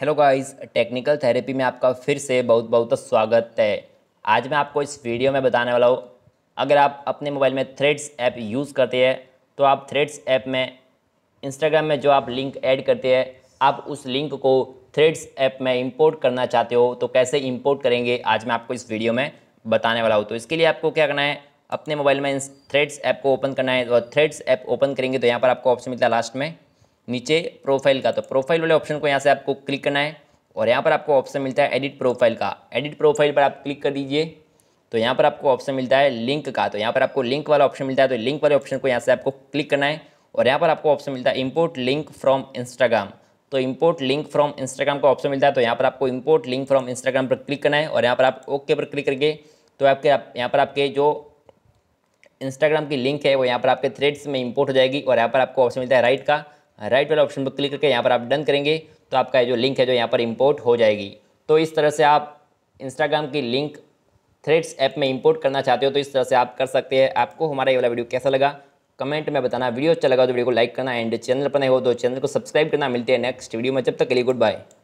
hello guys technical therapy में आपका फिर से बहुत बहुत स्वागत है आज मैं आपको इस वीडियो में बताने वाला हूँ अगर आप अपने मोबाइल में थ्रेड्स ऐप यूज़ करते हैं तो आप थ्रेड्स ऐप में इंस्टाग्राम में जो आप लिंक ऐड करते हैं आप उस लिंक को थ्रेड्स ऐप में इंपोर्ट करना चाहते हो तो कैसे इम्पोर्ट करेंगे आज मैं आपको इस वीडियो में बताने वाला हूँ तो इसके लिए आपको क्या करना है अपने मोबाइल में थ्रेड्स ऐप को ओपन करना है और थ्रेड्स ऐप ओपन करेंगे तो यहाँ पर आपको ऑप्शन मिलता है लास्ट में नीचे प्रोफाइल का तो प्रोफाइल वाले ऑप्शन को यहाँ से आपको क्लिक करना है और यहाँ पर आपको ऑप्शन मिलता है एडिट प्रोफाइल का एडिट प्रोफाइल पर आप क्लिक कर दीजिए तो यहाँ पर आपको ऑप्शन मिलता है लिंक का तो यहाँ पर आपको लिंक वाला ऑप्शन मिलता है तो लिंक वाले ऑप्शन को यहाँ से आपको क्लिक करना है और यहाँ पर आपको ऑप्शन मिलता है इम्पोर्ट लिंक फ्रॉम इंस्टाग्राम तो इम्पोर्ट लिंक फ्रॉम इंस्टाग्राम का ऑप्शन मिलता है तो यहाँ पर आपको इम्पोर्ट लिंक फ्रॉम इंस्टाग्राम पर क्लिक करना है और यहाँ पर आप ओके पर क्लिक करके तो आपके आप यहाँ पर आपके जो इंस्टाग्राम की लिंक है वो यहाँ पर आपके थ्रेड्स में इंपोर्ट हो जाएगी और यहाँ पर आपको ऑप्शन मिलता है राइट का राइट वाला ऑप्शन पर क्लिक करके यहाँ पर आप डन करेंगे तो आपका जो लिंक है जो यहाँ पर इम्पोर्ट हो जाएगी तो इस तरह से आप इंस्टाग्राम की लिंक थ्रेड्स ऐप में इंपोर्ट करना चाहते हो तो इस तरह से आप कर सकते हैं आपको हमारा ये वाला वीडियो कैसा लगा कमेंट में बताना वीडियो अच्छा लगा तो वीडियो को लाइक करना एंड चैनल पर नहीं हो तो चैनल को सब्सक्राइब करना मिलते हैं नेक्स्ट वीडियो में जब तक के लिए गुड बाय